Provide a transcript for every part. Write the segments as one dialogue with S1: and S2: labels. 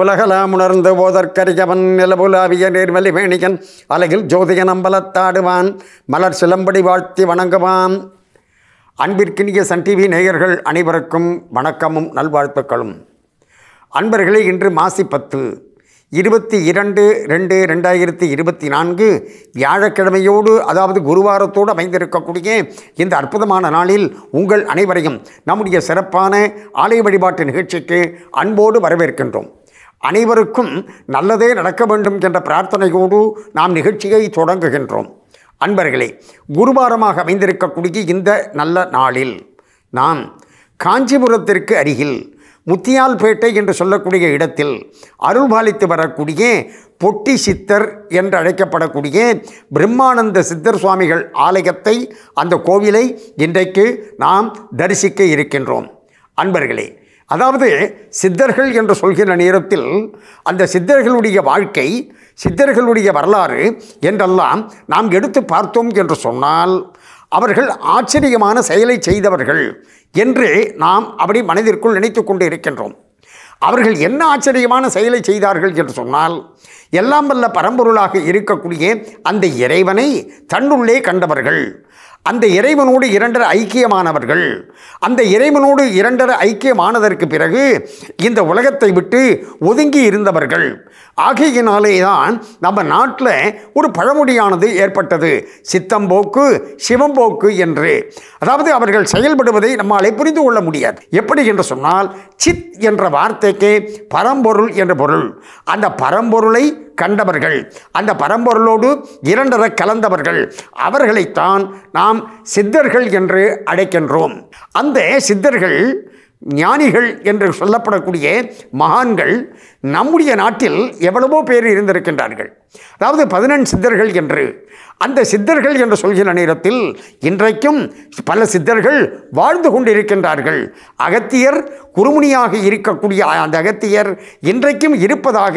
S1: உலகலாம் உணர்ந்து ஓதற்கரியவன் நிலபுலாவிய நேர்வெளி வேணிகன் அலகில் ஜோதியன் அம்பலத்தாடுவான் மலர் சிலம்படி வாழ்த்தி வணங்குவான் அன்பிற்கினிய சன் டிவி நேயர்கள் அனைவருக்கும் வணக்கமும் நல்வாழ்த்துக்களும் அன்பர்களே இன்று மாசி பத்து இருபத்தி இரண்டு ரெண்டு ரெண்டாயிரத்தி இருபத்தி நான்கு வியாழக்கிழமையோடு அதாவது குருவாரத்தோடு அமைந்திருக்கக்கூடிய இந்த அற்புதமான நாளில் உங்கள் அனைவரையும் நம்முடைய சிறப்பான ஆலய வழிபாட்டு நிகழ்ச்சிக்கு அன்போடு வரவேற்கின்றோம் அனைவருக்கும் நல்லதே நடக்க வேண்டும் என்ற பிரார்த்தனையோடு நாம் நிகழ்ச்சியை தொடங்குகின்றோம் அன்பர்களே குருவாரமாக அமைந்திருக்கக்கூடிய இந்த நல்ல நாளில் நாம் காஞ்சிபுரத்திற்கு அருகில் முத்தியால்பேட்டை என்று சொல்லக்கூடிய இடத்தில் அருள்பாலித்து வரக்கூடிய பொட்டி சித்தர் என்று அழைக்கப்படக்கூடிய பிரம்மானந்த சித்தர் சுவாமிகள் ஆலயத்தை அந்த கோவிலை இன்றைக்கு நாம் தரிசிக்க இருக்கின்றோம் அன்பர்களே அதாவது சித்தர்கள் என்று சொல்கிற நேரத்தில் அந்த சித்தர்களுடைய வாழ்க்கை சித்தர்களுடைய வரலாறு என்றெல்லாம் நாம் எடுத்து பார்த்தோம் என்று சொன்னால் அவர்கள் ஆச்சரியமான செயலை செய்தவர்கள் என்று நாம் அப்படி மனதிற்குள் நினைத்து கொண்டு இருக்கின்றோம் அவர்கள் என்ன ஆச்சரியமான செயலை செய்தார்கள் என்று சொன்னால் எல்லாம் வல்ல பரம்பொருளாக இருக்கக்கூடிய அந்த இறைவனை தன்னுள்ளே கண்டவர்கள் அந்த இறைவனோடு இரண்டரை ஐக்கியமானவர்கள் அந்த இறைவனோடு இரண்டரை ஐக்கியமானதற்கு பிறகு இந்த உலகத்தை விட்டு ஒதுங்கி இருந்தவர்கள் ஆகையினாலே தான் நம்ம நாட்டில் ஒரு பழமொழியானது ஏற்பட்டது சித்தம்போக்கு சிவம்போக்கு என்று அதாவது அவர்கள் செயல்படுவதை நம்மளாலே புரிந்து கொள்ள முடியாது எப்படி என்று சொன்னால் சித் என்ற வார்த்தைக்கு பரம்பொருள் என்ற பொருள் அந்த பரம்பொருளை கண்டவர்கள் அந்த பரம்பொருளோடு இரண்டர கலந்தவர்கள் அவர்களைத்தான் நாம் சித்தர்கள் என்று அழைக்கின்றோம் அந்த சித்தர்கள் ஞானிகள் என்று சொல்லப்படக்கூடிய மகான்கள் நம்முடைய நாட்டில் எவ்வளவோ பேர் இருந்திருக்கின்றார்கள் அதாவது பதினெண் சித்தர்கள் என்று அந்த சித்தர்கள் என்று சொல்கிற நேரத்தில் இன்றைக்கும் பல சித்தர்கள் வாழ்ந்து கொண்டிருக்கின்றார்கள் அகத்தியர் குறுமுனியாக இருக்கக்கூடிய அந்த அகத்தியர் இன்றைக்கும் இருப்பதாக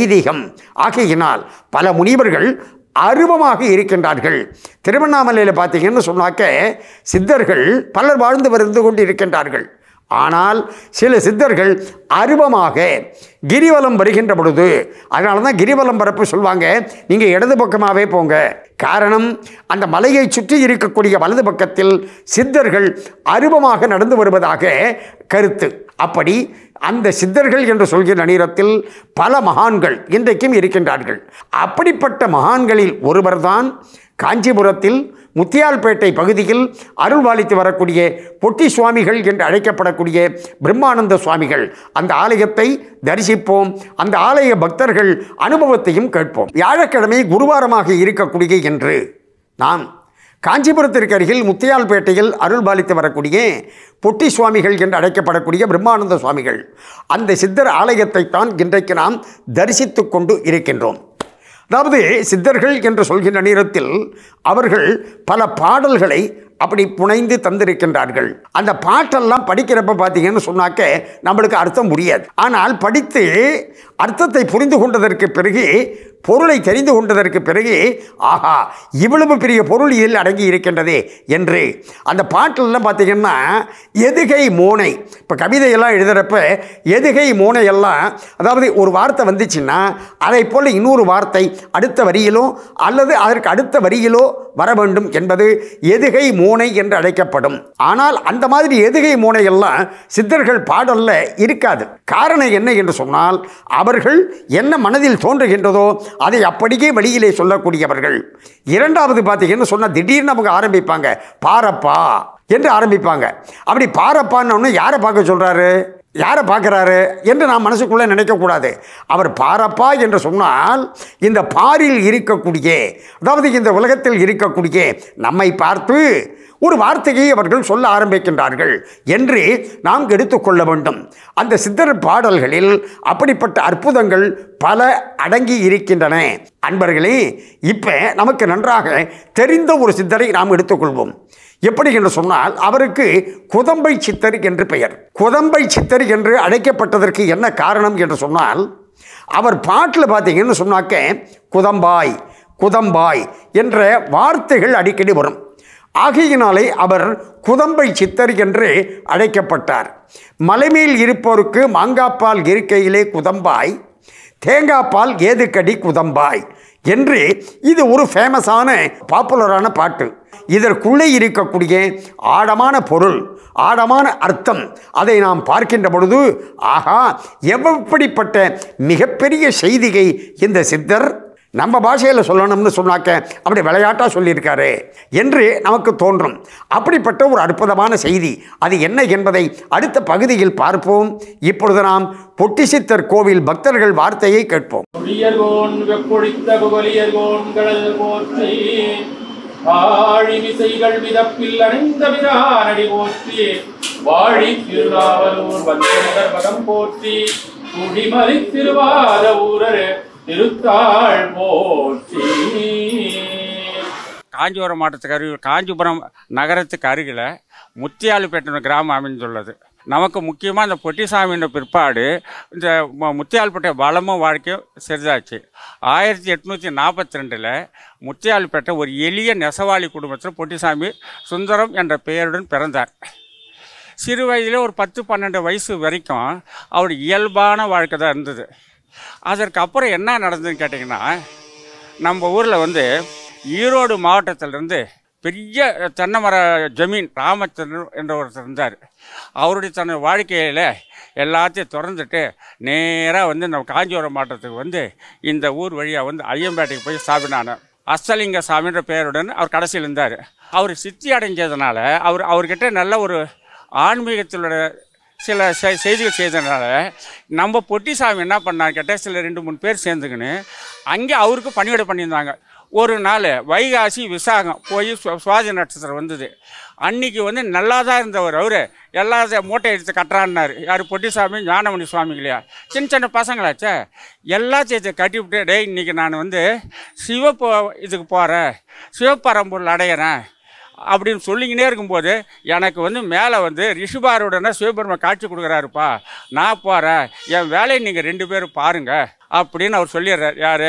S1: ஐதீகம் ஆகையினால் பல முனிவர்கள் அருவமாக இருக்கின்றார்கள் திருவண்ணாமலையில் பார்த்தீங்கன்னு சொன்னாக்க சித்தர்கள் பலர் வாழ்ந்து வந்து கொண்டு இருக்கின்றார்கள் ஆனால் சில சித்தர்கள் அருவமாக கிரிவலம் வருகின்ற பொழுது அதனால தான் கிரிவலம் பரப்பு சொல்லுவாங்க நீங்கள் இடது பக்கமாகவே போங்க காரணம் அந்த மலையை சுற்றி இருக்கக்கூடிய வலது பக்கத்தில் சித்தர்கள் அருவமாக நடந்து வருவதாக கருத்து அப்படி அந்த சித்தர்கள் என்று சொல்கிற நேரத்தில் பல மகான்கள் இன்றைக்கும் இருக்கின்றார்கள் அப்படிப்பட்ட மகான்களில் ஒருவர்தான் காஞ்சிபுரத்தில் முத்தியால்பேட்டை பகுதியில் அருள்வாளித்து வரக்கூடிய பொட்டி சுவாமிகள் என்று அழைக்கப்படக்கூடிய பிரம்மானந்த சுவாமிகள் அந்த ஆலயத்தை தரிசிப்போம் அந்த ஆலய பக்தர்கள் அனுபவத்தையும் கேட்போம் வியாழக்கிழமை குருவாரமாக இருக்கக்கூடிய என்று நாம் காஞ்சிபுரத்திற்கு அருகில் முத்தியால்பேட்டையில் அருள் பாலித்து வரக்கூடிய பொட்டி சுவாமிகள் என்று அழைக்கப்படக்கூடிய பிரம்மானந்த சுவாமிகள் அந்த சித்தர் ஆலயத்தைத்தான் இன்றைக்கு நாம் தரிசித்து கொண்டு இருக்கின்றோம் அதாவது சித்தர்கள் என்று சொல்கின்ற நேரத்தில் அவர்கள் பல பாடல்களை அப்படி புனைந்து தந்திருக்கின்றார்கள் அந்த பாட்டெல்லாம் படிக்கிறப்ப பார்த்தீங்கன்னு சொன்னாக்க நம்மளுக்கு அர்த்தம் முடியாது ஆனால் படித்து அர்த்தத்தை புரிந்து கொண்டதற்கு பிறகு பொருளை தெரிந்து கொண்டதற்கு பிறகு ஆஹா இவ்வளவு பெரிய பொருள் இதில் அடங்கி இருக்கின்றது என்று அந்த பாட்டிலெலாம் பார்த்திங்கன்னா எதுகை மோனை இப்போ கவிதையெல்லாம் எழுதுகிறப்ப எதுகை மோனையெல்லாம் அதாவது ஒரு வார்த்தை வந்துச்சுன்னா அதை போல் இன்னொரு வார்த்தை அடுத்த வரியிலோ அல்லது அதற்கு அடுத்த வரியிலோ வர வேண்டும் என்பது எதுகை மோ மூனை என்று அழைக்கப்படும் ஆனால் அந்த மாதிரி எதுகை மூனையெல்லாம் சித்தர்கள் பாடலில் இருக்காது காரணம் என்ன என்று சொன்னால் அவர்கள் என்ன மனதில் தோன்றுகின்றதோ அதை அப்படியே வெளியிலே சொல்லக்கூடியவர்கள் இரண்டாவது பார்த்தீங்கன்னு சொன்னால் திடீர்னு அவங்க ஆரம்பிப்பாங்க பாரப்பா என்று ஆரம்பிப்பாங்க அப்படி பாரப்பான்னு யாரை பார்க்க சொல்கிறாரு யாரை பார்க்குறாரு என்று நான் மனசுக்குள்ளே நினைக்கக்கூடாது அவர் பாரப்பா என்று சொன்னால் இந்த பாரில் இருக்கக்கூடிய அதாவது இந்த உலகத்தில் இருக்கக்கூடிய நம்மை பார்த்து ஒரு வார்த்தையை அவர்கள் சொல்ல ஆரம்பிக்கின்றார்கள் என்று நாம் எடுத்துக்கொள்ள வேண்டும் அந்த சித்தர் பாடல்களில் அப்படிப்பட்ட அற்புதங்கள் பல அடங்கி இருக்கின்றன அன்பர்களே இப்போ நமக்கு நன்றாக தெரிந்த ஒரு சித்தரை நாம் எடுத்துக்கொள்வோம் எப்படி என்று சொன்னால் அவருக்கு குதம்பை சித்தர் என்று பெயர் குதம்பை சித்தர் என்று அழைக்கப்பட்டதற்கு என்ன காரணம் என்று சொன்னால் அவர் பாட்டில் பார்த்தீங்கன்னு சொன்னாக்க குதம்பாய் குதம்பாய் என்ற வார்த்தைகள் அடிக்கடி வரும் ஆகையினாலே அவர் குதம்பை சித்தர் என்று அழைக்கப்பட்டார் மலைமேல் இருப்போருக்கு மாங்காப்பால் இருக்கையிலே குதம்பாய் தேங்காய்பால் ஏதுக்கடி குதம்பாய் என்று இது ஒரு ஃபேமஸான பாப்புலரான பாட்டு இதற்குள்ளே இருக்கக்கூடிய ஆழமான பொருள் ஆழமான அர்த்தம் அதை நாம் பார்க்கின்ற பொழுது ஆகா எவ்வப்படிப்பட்ட மிகப்பெரிய செய்திகை இந்த சித்தர் நம்ம பாஷையில் சொல்லணும்னு சொன்னாக்க அப்படி விளையாட்டாக சொல்லியிருக்காரு என்று நமக்கு தோன்றும் அப்படிப்பட்ட ஒரு அற்புதமான செய்தி அது என்ன என்பதை அடுத்த பகுதியில் பார்ப்போம் இப்பொழுது நாம் பொட்டிசித்தர் கோவில் பக்தர்கள் வார்த்தையை கேட்போம்
S2: ஆழிமிசைகள் போற்றி திருவாத திருத்தாள் போற்றி காஞ்சிபுரம் மாவட்டத்துக்கு அருகில் காஞ்சிபுரம் நகரத்துக்கு அருகில் முத்தியாலுப்பேட்டை கிராமம் அமைந்துள்ளது நமக்கு முக்கியமாக இந்த பொட்டிசாமின்ற பிற்பாடு இந்த முத்தியால்பேட்டை வளமும் வாழ்க்கையும் சிறிதாச்சு ஆயிரத்தி எட்நூற்றி நாற்பத்தி ரெண்டில் முத்தியால்பேட்டை ஒரு எளிய நெசவாளி குடும்பத்தில் பொட்டிசாமி சுந்தரம் என்ற பெயருடன் பிறந்தார் சிறு வயதிலே ஒரு பத்து பன்னெண்டு வயசு வரைக்கும் அவர் இயல்பான வாழ்க்கை தான் இருந்தது அதற்கப்புறம் என்ன நடந்ததுன்னு கேட்டிங்கன்னா நம்ம ஊரில் வந்து ஈரோடு மாவட்டத்திலேருந்து பெரிய தென்னை மர ஜமீன் ராமச்சந்திரன் என்ற ஒருத்தர் இருந்தார் அவருடைய தன்னை வாழ்க்கையில் எல்லாத்தையும் திறந்துட்டு நேராக வந்து நம்ம காஞ்சிபுரம் மாவட்டத்துக்கு வந்து இந்த ஊர் வழியாக வந்து ஐயம்பேட்டைக்கு போய் சாப்பிடான அஸ்தலிங்க சாமின்ற பெயருடன் அவர் கடைசியில் இருந்தார் அவர் சித்தி அடைஞ்சதுனால அவர் அவர்கிட்ட நல்ல ஒரு ஆன்மீகத்திலோட சில செய்திகள் செய்ததுனால நம்ம பொட்டிசாமி என்ன பண்ணார் கேட்டால் சில ரெண்டு மூணு பேர் சேர்ந்துக்கின்னு அங்கே அவருக்கு பணியோட பண்ணியிருந்தாங்க ஒரு நாள் வைகாசி விசாகம் போய் சுவாதி நட்சத்திரம் வந்தது அன்னைக்கு வந்து நல்லா தான் இருந்தவர் அவர் எல்லா மூட்டை எடுத்து கட்டுறான்னாரு யார் பொட்டிசாமி ஞானமணி சுவாமிகளையா சின்ன சின்ன பசங்களாச்சே எல்லா கட்டி விட்டு டே இன்றைக்கி நான் வந்து சிவப்பு இதுக்கு போகிறேன் சிவப்பரம்பூரில் அடையிறேன் அப்படின்னு சொல்லிக்கினே இருக்கும்போது எனக்கு வந்து மேலே வந்து ரிஷிபாருடனே சிவபெருமை காட்சி கொடுக்குறாருப்பா நான் போகிறேன் என் வேலையை நீங்கள் ரெண்டு பேரும் பாருங்கள் அப்படின்னு அவர் சொல்லிடுறாரு யார்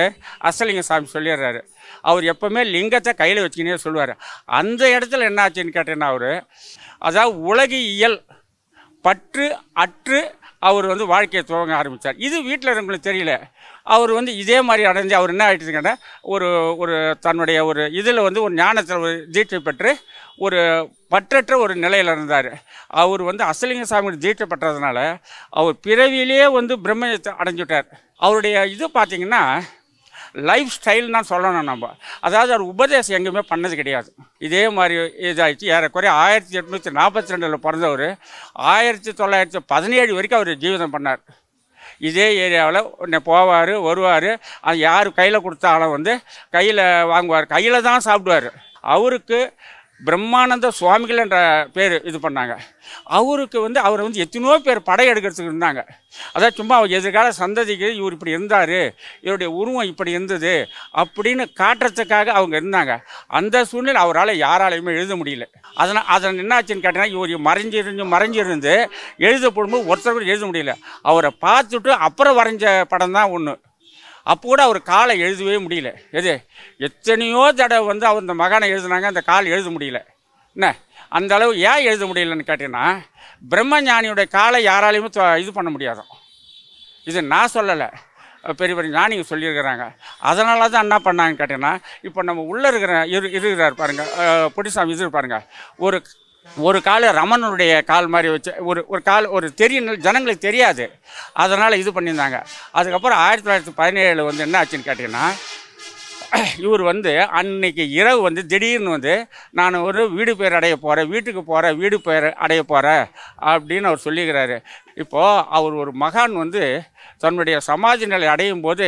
S2: அசலிங்க சாமி சொல்லிடுறாரு அவர் எப்போவுமே லிங்கத்தை கையில் வச்சுக்கினே சொல்லுவார் அந்த இடத்துல என்னாச்சுன்னு கேட்டேன்னா அவர் அதாவது உலகியல் பற்று அற்று அவர் வந்து வாழ்க்கையை துவங்க ஆரம்பித்தார் இது வீட்டில் இருக்கவங்களுக்கு தெரியல அவர் வந்து இதே மாதிரி அடைஞ்சு அவர் என்ன ஆகிட்டுங்கன்னா ஒரு ஒரு தன்னுடைய ஒரு இதில் வந்து ஒரு ஞானத்தில் ஒரு தீட்சை பெற்று ஒரு பற்றற்ற ஒரு நிலையில் இருந்தார் அவர் வந்து அசலிங்க சாமி தீட்சை பெற்றதுனால அவர் பிறவியிலே வந்து பிரம்மத்தை அடைஞ்சுட்டார் அவருடைய இது பார்த்திங்கன்னா லைஃப் ஸ்டைல் தான் சொல்லணும் நம்ம அதாவது அவர் உபதேசம் எங்கேயுமே பண்ணது கிடையாது இதே மாதிரி இதாகிடுச்சு ஏறக்குறைய ஆயிரத்தி எட்நூற்றி நாற்பத்தி ரெண்டில் பிறந்தவர் ஆயிரத்தி தொள்ளாயிரத்தி பதினேழு வரைக்கும் அவர் ஜீவிதம் பண்ணார் இதே ஏரியாவில் போவார் வருவார் அது யார் கையில் கொடுத்தாலும் வந்து கையில் வாங்குவார் கையில் தான் சாப்பிடுவார் அவருக்கு பிரம்மானந்த சுவாமிகள் என்ற பேர் இது பண்ணாங்க அவருக்கு வந்து அவர் வந்து எத்தனையோ பேர் படையெடுக்கிறதுக்கு இருந்தாங்க அதாவது சும்மா அவர் எதிர்கால சந்ததிக்கு இவர் இப்படி இருந்தார் இவருடைய உருவம் இப்படி இருந்தது அப்படின்னு காட்டுறதுக்காக அவங்க இருந்தாங்க அந்த சூழ்நிலை அவரால் யாராலையுமே எழுத முடியல அதனால் அதன் என்னாச்சுன்னு கேட்டிங்கன்னா இவர் மறைஞ்சிருந்து மறைஞ்சிருந்து எழுத போடும்போது ஒருத்தர் கூட எழுத முடியல அவரை பார்த்துட்டு அப்புறம் வரைஞ்ச படம் தான் ஒன்று அப்போ கூட அவர் காலை எழுதவே முடியல எது எத்தனையோ தடவை வந்து அவர் இந்த மகானை எழுதுனாங்க அந்த கால் எழுத முடியல என்ன அந்த அளவு ஏன் எழுத முடியலன்னு கேட்டிங்கன்னா பிரம்மஞானியுடைய காலை யாராலையுமே இது பண்ண முடியாதோ இது நான் சொல்லலை பெரிய பெரிய ஞானிங்க சொல்லியிருக்கிறாங்க அதனால தான் என்ன பண்ணாங்கன்னு கேட்டிங்கன்னா இப்போ நம்ம உள்ளே இருக்கிற இரு இருக்கிறார் பாருங்கள் பொடிசாமி இது பாருங்கள் ஒரு ஒரு கால ரமணனுடைய கால் மாதிரி வச்சு ஒரு ஒரு கால் ஒரு தெரிய ஜனங்களுக்கு தெரியாது அதனால் இது பண்ணியிருந்தாங்க அதுக்கப்புறம் ஆயிரத்தி தொள்ளாயிரத்தி பதினேழு வந்து என்ன ஆச்சுன்னு கேட்டிங்கன்னா இவர் வந்து அன்னைக்கு இரவு வந்து திடீர்னு வந்து நான் ஒரு வீடு பேர் அடைய போகிறேன் வீட்டுக்கு போகிறேன் வீடு பேர் அடைய போகிறேன் அப்படின்னு அவர் சொல்லிக்கிறாரு இப்போது அவர் ஒரு மகான் வந்து தன்னுடைய சமாஜ நிலை அடையும் போது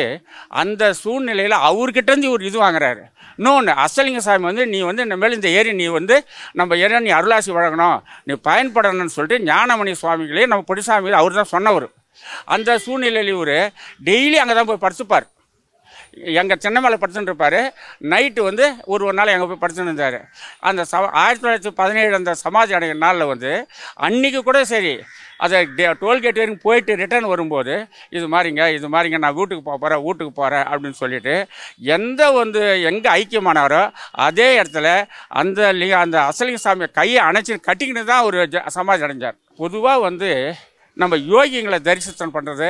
S2: அந்த சூழ்நிலையில் அவர்கிட்டருந்து இவர் இது வாங்குறாரு இன்னொன்று அசலிங்க சாமி வந்து நீ வந்து இந்த மேலே இந்த ஏரி நீ வந்து நம்ம ஏரிய நீ அருளாசி வழங்கணும் நீ பயன்படணும்னு சொல்லிட்டு ஞானமணி சுவாமிகளே நம்ம பொடிசாமி அவர் தான் சொன்னவர் அந்த சூழ்நிலையில் இவர் டெய்லி அங்கே தான் போய் படுத்துப்பார் எங்கள் சின்னமலை படிச்சுட்டு இருப்பார் நைட்டு வந்து ஒரு ஒரு நாள் எங்கே போய் படிச்சுட்டு இருந்தார் அந்த ச ஆயிரத்தி தொள்ளாயிரத்தி பதினேழு அந்த சமாஜ் அடைகிற நாளில் வந்து அன்றைக்கி கூட சரி அதை டோல்கேட் வரைக்கும் போயிட்டு ரிட்டர்ன் வரும்போது இது மாதிரிங்க இது மாதிரிங்க நான் வீட்டுக்கு போக போகிறேன் வீட்டுக்கு போகிறேன் அப்படின்னு சொல்லிட்டு எந்த வந்து எங்கே ஐக்கியமானாரோ அதே இடத்துல அந்த அந்த அசலிங்க சாமியை கையை அணைச்சி கட்டிக்கிட்டு தான் ஒரு சமாஜ் அடைஞ்சார் பொதுவாக வந்து நம்ம யோகிங்களை தரிசனம் பண்ணுறது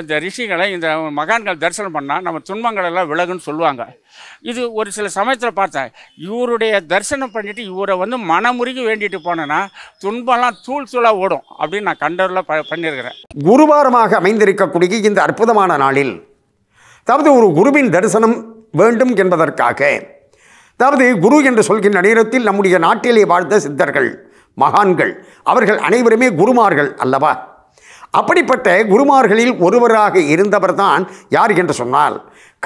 S2: இந்த ரிஷிகளை இந்த மகான்கள் தரிசனம் பண்ணால் நம்ம துன்பங்கள் எல்லாம் விலகுன்னு சொல்லுவாங்க இது ஒரு சில சமயத்தில் பார்த்தேன் இவருடைய தரிசனம் பண்ணிவிட்டு இவரை வந்து மனமுருகி வேண்டிட்டு போனேன்னா துன்பம்லாம் தூள் தூளாக ஓடும் அப்படின்னு நான் கண்டரில் ப பண்ணியிருக்கிறேன்
S1: குருவாரமாக அமைந்திருக்கக்கூடிய இந்த அற்புதமான நாளில் அதாவது ஒரு குருவின் தரிசனம் வேண்டும் என்பதற்காக அதாவது குரு என்று சொல்கின்ற நேரத்தில் நம்முடைய நாட்டிலே வாழ்ந்த சித்தர்கள் மகான்கள் அவர்கள் அனைவருமே குருமார்கள் அல்லவா அப்படிப்பட்ட குருமார்களில் ஒருவராக இருந்தவர்தான் யார் என்று சொன்னால்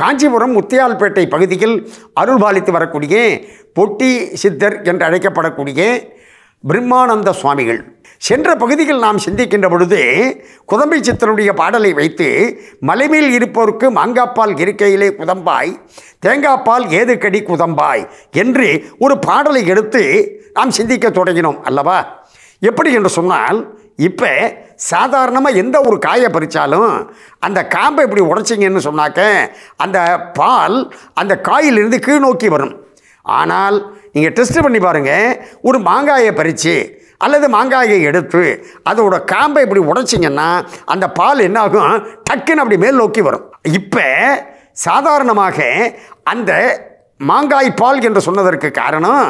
S1: காஞ்சிபுரம் முத்தியால்பேட்டை பகுதியில் அருள்பாலித்து வரக்கூடிய பொட்டி சித்தர் என்று அழைக்கப்படக்கூடிய பிரம்மானந்த சுவாமிகள் சென்ற பகுதியில் நாம் சிந்திக்கின்ற பொழுது குதம்பை சித்தருடைய பாடலை வைத்து மலைமேல் இருப்போருக்கு மாங்காப்பால் இருக்கையிலே குதம்பாய் தேங்காப்பால் ஏது கடி குதம்பாய் என்று ஒரு பாடலை எடுத்து நாம் சிந்திக்க தொடங்கினோம் அல்லவா எப்படி என்று சொன்னால் இப்போ சாதாரணமாக எந்த ஒரு காயை பறித்தாலும் அந்த காம்பை இப்படி உடைச்சிங்கன்னு சொன்னாக்க அந்த பால் அந்த காயிலிருந்து கீழ் நோக்கி வரும் ஆனால் நீங்கள் டெஸ்ட் பண்ணி பாருங்கள் ஒரு மாங்காயை பறித்து அல்லது மாங்காயை எடுத்து அதோடய காம்பை இப்படி உடைச்சிங்கன்னா அந்த பால் என்னாகும் டக்குன்னு அப்படி மேல் நோக்கி வரும் இப்போ சாதாரணமாக அந்த மாங்காய் பால் என்று சொன்னதற்கு காரணம்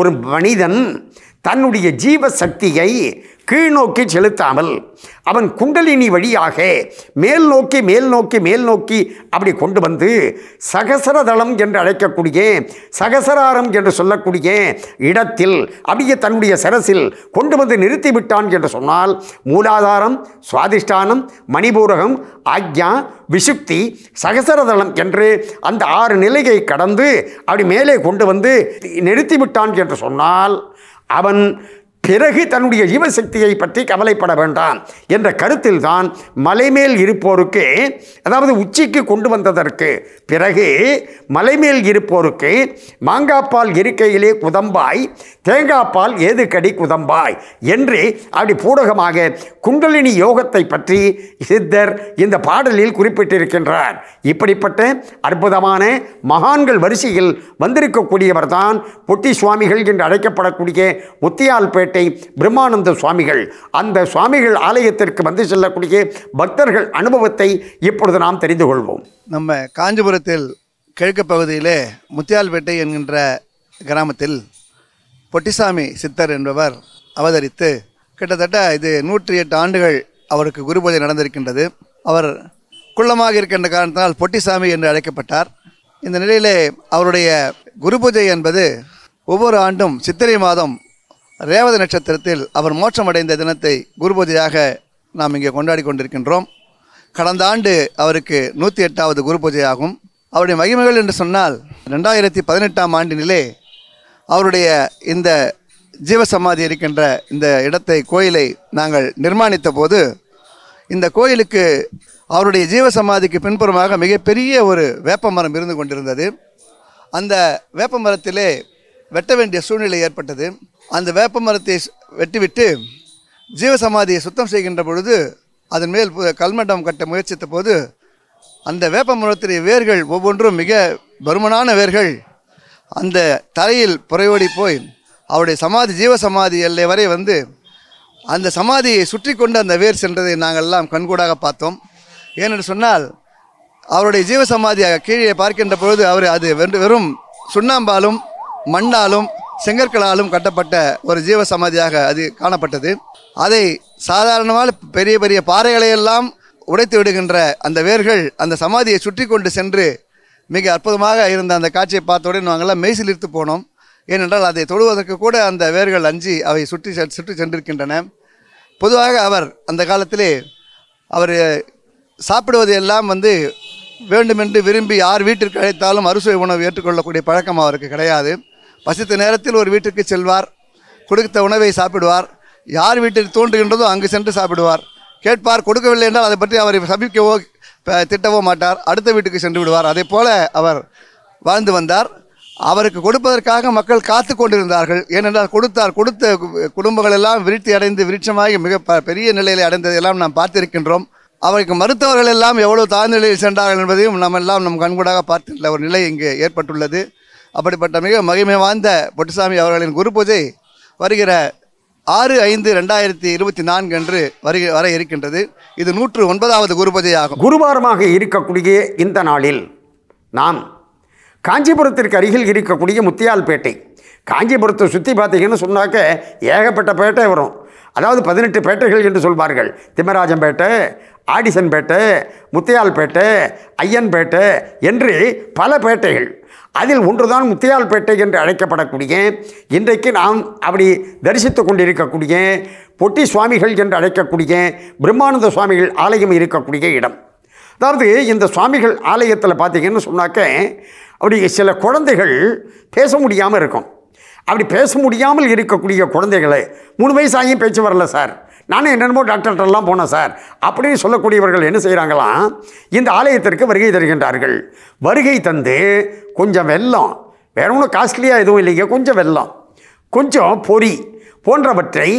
S1: ஒரு மனிதன் தன்னுடைய ஜீவ சக்தியை கீழ் நோக்கி செலுத்தாமல் அவன் குண்டலினி வழியாக மேல் நோக்கி மேல் நோக்கி மேல் நோக்கி அப்படி கொண்டு வந்து சகசரதளம் என்று அழைக்கக்கூடிய சகசராரம் என்று சொல்லக்கூடிய இடத்தில் அப்படியே தன்னுடைய சரசில் கொண்டு வந்து நிறுத்திவிட்டான் என்று சொன்னால் மூலாதாரம் சுவாதிஷ்டானம் மணிபூரகம் ஆக்யா விசுப்தி சகசரதளம் என்று அந்த ஆறு நிலையை கடந்து அப்படி மேலே கொண்டு வந்து நிறுத்திவிட்டான் என்று சொன்னால் அவன் பிறகு தன்னுடைய ஜீவசக்தியை பற்றி கவலைப்பட வேண்டாம் என்ற கருத்தில் தான் மலைமேல் இருப்போருக்கு அதாவது உச்சிக்கு கொண்டு வந்ததற்கு பிறகு மலைமேல் இருப்போருக்கு மாங்காப்பால் இருக்கையிலே குதம்பாய் தேங்காய்பால் ஏது கடி குதம்பாய் என்று அப்படி பூடகமாக குண்டலினி யோகத்தை பற்றி சித்தர் இந்த பாடலில் குறிப்பிட்டிருக்கின்றார் இப்படிப்பட்ட அற்புதமான மகான்கள் வரிசையில் வந்திருக்கக்கூடியவர் தான் பொட்டி சுவாமிகள் என்று அழைக்கப்படக்கூடிய முத்தியால்பேட் புதுக்கோட்டை பிரம்மானந்த சுவாமிகள் அந்த சுவாமிகள் ஆலயத்திற்கு வந்து செல்லக்கூடிய பக்தர்கள் அனுபவத்தை இப்பொழுது நாம் தெரிந்து கொள்வோம்
S3: நம்ம காஞ்சிபுரத்தில் கிழக்கு பகுதியிலே முத்தியால்பேட்டை என்கின்ற கிராமத்தில் பொட்டிசாமி சித்தர் என்பவர் அவதரித்து கிட்டத்தட்ட இது நூற்றி எட்டு ஆண்டுகள் அவருக்கு குருபூஜை நடந்திருக்கின்றது அவர் குள்ளமாக இருக்கின்ற காரணத்தினால் பொட்டிசாமி என்று அழைக்கப்பட்டார் இந்த நிலையிலே அவருடைய குரு பூஜை என்பது ஒவ்வொரு ஆண்டும் சித்திரை மாதம் ரேவதி நட்சத்திரத்தில் அவர் மோட்சமடைந்த தினத்தை குருபூஜையாக நாம் இங்கே கொண்டாடி கொண்டிருக்கின்றோம் கடந்த ஆண்டு அவருக்கு நூற்றி எட்டாவது குரு பூஜையாகும் அவருடைய மகிமைகள் என்று சொன்னால் ரெண்டாயிரத்தி பதினெட்டாம் ஆண்டினிலே அவருடைய இந்த ஜீவசமாதி இருக்கின்ற இந்த இடத்தை கோயிலை நாங்கள் நிர்மாணித்த போது இந்த கோயிலுக்கு அவருடைய ஜீவசமாதிக்கு பின்புறமாக மிகப்பெரிய ஒரு வேப்பமரம் இருந்து கொண்டிருந்தது அந்த வேப்பமரத்திலே வெட்ட வேண்டிய சூழ்நிலை ஏற்பட்டது அந்த வேப்ப மரத்தை வெட்டிவிட்டு ஜீவசமாதியை சுத்தம் செய்கின்ற பொழுது அதன் மேல் கல்மண்டம் கட்ட முயற்சித்த போது அந்த வேப்ப மரத்துடைய வேர்கள் ஒவ்வொன்றும் மிக பருமனான வேர்கள் அந்த தரையில் புறையோடி போய் அவருடைய சமாதி ஜீவசமாதி எல்லை வரை வந்து அந்த சமாதியை சுற்றி கொண்டு அந்த வேர் சென்றதை நாங்கள் எல்லாம் கண்கூடாக பார்த்தோம் ஏனென்று சொன்னால் அவருடைய ஜீவசமாதியாக கீழே பார்க்கின்ற பொழுது அவர் அது வெறும் சுண்ணாம்பாலும் மண்ணாலும் செங்கற்களாலும் கட்டப்பட்ட ஒரு ஜீவ சமாதியாக அது காணப்பட்டது அதை சாதாரணமாக பெரிய பெரிய பாறைகளையெல்லாம் உடைத்து விடுகின்ற அந்த வேர்கள் அந்த சமாதியை சுற்றி கொண்டு சென்று மிக அற்புதமாக இருந்த அந்த காட்சியை பார்த்தவுடன் நாங்கள்லாம் மெய்சிலிருத்து போனோம் ஏனென்றால் அதை தொடுவதற்கு கூட அந்த வேர்கள் அஞ்சி அவை சுற்றி சுற்றி சென்றிருக்கின்றன பொதுவாக அவர் அந்த காலத்திலே அவர் சாப்பிடுவது எல்லாம் வந்து வேண்டுமென்று விரும்பி யார் வீட்டிற்கு அழைத்தாலும் அறுசுவை உணவு ஏற்றுக்கொள்ளக்கூடிய பழக்கம் அவருக்கு கிடையாது பசித்த நேரத்தில் ஒரு வீட்டிற்கு செல்வார் கொடுத்த உணவை சாப்பிடுவார் யார் வீட்டில் தோன்றுகின்றதோ அங்கு சென்று சாப்பிடுவார் கேட்பார் கொடுக்கவில்லை என்றால் அதை பற்றி அவரை சபிக்கவோ திட்டவோ மாட்டார் அடுத்த வீட்டுக்கு சென்று விடுவார் அதே போல அவர் வாழ்ந்து வந்தார் அவருக்கு கொடுப்பதற்காக மக்கள் காத்து கொண்டிருந்தார்கள் ஏனென்றால் கொடுத்தார் கொடுத்த குடும்பங்கள் எல்லாம் விருத்தி அடைந்து விருட்சமாகி மிக பெரிய நிலையில் அடைந்ததெல்லாம் நாம் பார்த்திருக்கின்றோம் அவருக்கு மருத்துவர்கள் எல்லாம் எவ்வளவு தாழ்நிலையில் சென்றார்கள் என்பதையும் நம்ம எல்லாம் நம் கண்கூடாக பார்த்துள்ள ஒரு நிலை இங்கே ஏற்பட்டுள்ளது அப்படிப்பட்ட மிக மகிமை வாய்ந்த பொட்டுசாமி அவர்களின் குரு பூஜை வருகிற ஆறு ஐந்து ரெண்டாயிரத்தி இருபத்தி நான்கு அன்று வருகை வர இருக்கின்றது இது நூற்று ஒன்பதாவது பூஜையாகும் குருவாரமாக
S1: இருக்கக்கூடிய இந்த நாளில் நாம் காஞ்சிபுரத்திற்கு அருகில் இருக்கக்கூடிய முத்தியால்பேட்டை காஞ்சிபுரத்தை சுற்றி பார்த்தீங்கன்னு சொன்னாக்க ஏகப்பட்ட பேட்டை வரும் அதாவது பதினெட்டு பேட்டைகள் என்று சொல்வார்கள் திம்மராஜம்பேட்டை ஆடிசன்பேட்டை முத்தையால்பேட்டை ஐயன்பேட்டை என்று பல பேட்டைகள் அதில் ஒன்றுதான் முத்தையால்பேட்டை என்று அழைக்கப்படக்கூடிய இன்றைக்கு நாம் அப்படி தரிசித்து கொண்டிருக்கக்கூடிய பொட்டி சுவாமிகள் என்று அழைக்கக்கூடிய பிரம்மானந்த சுவாமிகள் ஆலயம் இருக்கக்கூடிய இடம் அதாவது இந்த சுவாமிகள் ஆலயத்தில் பார்த்தீங்கன்னு சொன்னாக்க அப்படி சில குழந்தைகள் பேச முடியாமல் இருக்கும் அப்படி பேச முடியாமல் இருக்கக்கூடிய குழந்தைகளை மூணு வயசாகியும் பேச்சு வரல சார் நானும் என்னென்னமோ டாக்டர்கிட்டலாம் போனேன் சார் அப்படின்னு சொல்லக்கூடியவர்கள் என்ன செய்கிறாங்களாம் இந்த ஆலயத்திற்கு வருகை தருகின்றார்கள் வருகை தந்து கொஞ்சம் வெள்ளம் வேற ஒன்றும் காஸ்ட்லியாக எதுவும் இல்லைங்க கொஞ்சம் வெள்ளம் கொஞ்சம் பொறி போன்றவற்றை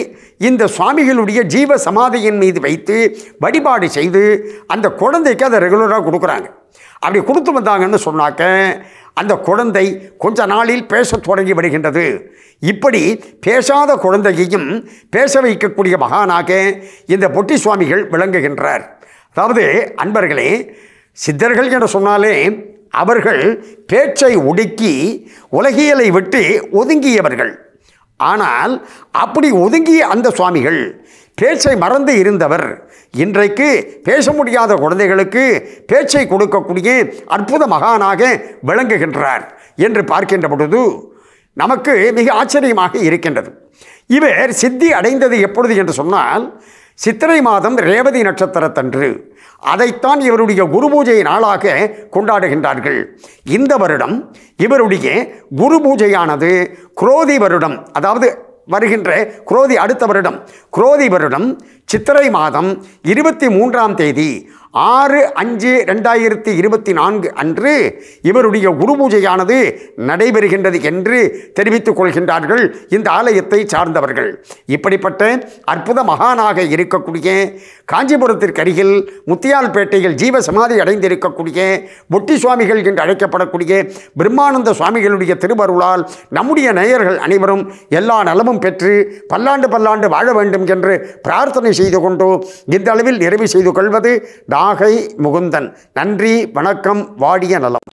S1: இந்த சுவாமிகளுடைய ஜீவ சமாதியின் மீது வைத்து வழிபாடு செய்து அந்த குழந்தைக்கு அதை ரெகுலராக கொடுக்குறாங்க அப்படி கொடுத்து வந்தாங்கன்னு சொன்னாக்க அந்த குழந்தை கொஞ்ச நாளில் பேசத் தொடங்கி விடுகின்றது இப்படி பேசாத குழந்தையையும் பேச வைக்கக்கூடிய மகானாக இந்த பொட்டி சுவாமிகள் விளங்குகின்றார் அதாவது அன்பர்களே சித்தர்கள் என்று சொன்னாலே அவர்கள் பேச்சை ஒடுக்கி உலகியலை விட்டு ஒதுங்கியவர்கள் ஆனால் அப்படி ஒதுங்கிய அந்த சுவாமிகள் பேச்சை மறந்து இருந்தவர் இன்றைக்கு பேச முடியாத குழந்தைகளுக்கு பேச்சை கொடுக்கக்கூடிய அற்புத மகானாக விளங்குகின்றார் என்று பார்க்கின்ற பொழுது நமக்கு மிக ஆச்சரியமாக இருக்கின்றது இவர் சித்தி அடைந்தது எப்பொழுது என்று சொன்னால் சித்திரை மாதம் ரேவதி நட்சத்திரத்தன்று அதைத்தான் இவருடைய குரு பூஜை நாளாக கொண்டாடுகின்றார்கள் இந்த வருடம் இவருடைய குரு பூஜையானது குரோதி வருடம் அதாவது வருகின்ற குரோதி அடுத்த வருடம் குரோதி வருடம் சித்திரை மாதம் இருபத்தி மூன்றாம் தேதி ஆறு அஞ்சு ரெண்டாயிரத்தி இருபத்தி நான்கு அன்று இவருடைய குருபூஜையானது நடைபெறுகின்றது என்று தெரிவித்துக் கொள்கின்றார்கள் இந்த ஆலயத்தை சார்ந்தவர்கள் இப்படிப்பட்ட அற்புத மகானாக இருக்கக்கூடிய காஞ்சிபுரத்திற்கு அருகில் முத்தியால்பேட்டையில் ஜீவ சமாதி அடைந்திருக்கக்கூடிய பொட்டி சுவாமிகள் என்று அழைக்கப்படக்கூடிய பிரம்மானந்த சுவாமிகளுடைய திருவருளால் நம்முடைய நேயர்கள் அனைவரும் எல்லா நலமும் பெற்று பல்லாண்டு பல்லாண்டு வாழ வேண்டும் என்று பிரார்த்தனை செய்து கொண்டு இந்த அளவில் நிறைவு செய்து கொள்வது தான் நாகை முகுந்தன் நன்றி வணக்கம் வாடிய நலம்